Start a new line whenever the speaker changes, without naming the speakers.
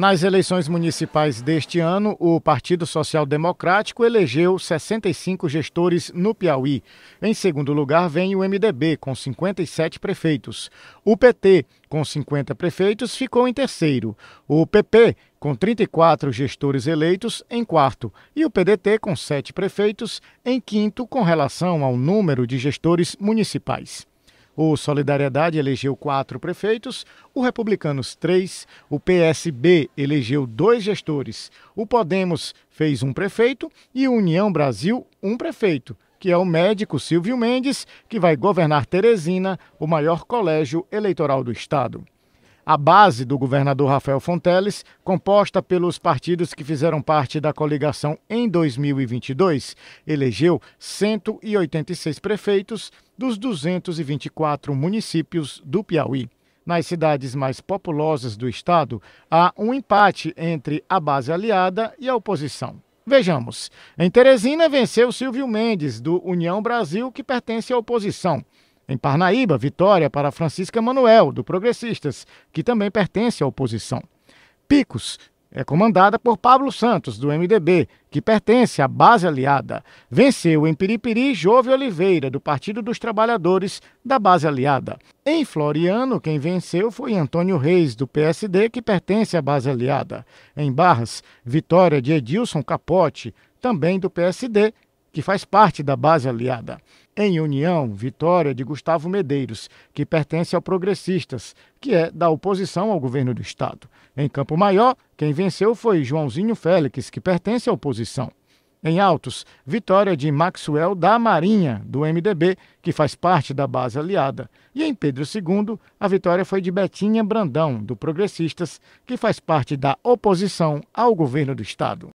Nas eleições municipais deste ano, o Partido Social Democrático elegeu 65 gestores no Piauí. Em segundo lugar, vem o MDB, com 57 prefeitos. O PT, com 50 prefeitos, ficou em terceiro. O PP, com 34 gestores eleitos, em quarto. E o PDT, com 7 prefeitos, em quinto, com relação ao número de gestores municipais. O Solidariedade elegeu quatro prefeitos, o Republicanos três, o PSB elegeu dois gestores, o Podemos fez um prefeito e o União Brasil um prefeito que é o médico Silvio Mendes, que vai governar Teresina, o maior colégio eleitoral do estado. A base do governador Rafael Fonteles, composta pelos partidos que fizeram parte da coligação em 2022, elegeu 186 prefeitos dos 224 municípios do Piauí. Nas cidades mais populosas do estado, há um empate entre a base aliada e a oposição. Vejamos. Em Teresina, venceu Silvio Mendes, do União Brasil, que pertence à oposição. Em Parnaíba, vitória para Francisca Manuel, do Progressistas, que também pertence à oposição. Picos é comandada por Pablo Santos, do MDB, que pertence à base aliada. Venceu em Piripiri Jove Oliveira, do Partido dos Trabalhadores, da base aliada. Em Floriano, quem venceu foi Antônio Reis, do PSD, que pertence à base aliada. Em Barras, vitória de Edilson Capote, também do PSD, que faz parte da base aliada. Em união, vitória de Gustavo Medeiros, que pertence ao Progressistas, que é da oposição ao governo do Estado. Em Campo Maior, quem venceu foi Joãozinho Félix, que pertence à oposição. Em Altos, vitória de Maxwell da Marinha, do MDB, que faz parte da base aliada. E em Pedro II, a vitória foi de Betinha Brandão, do Progressistas, que faz parte da oposição ao governo do Estado.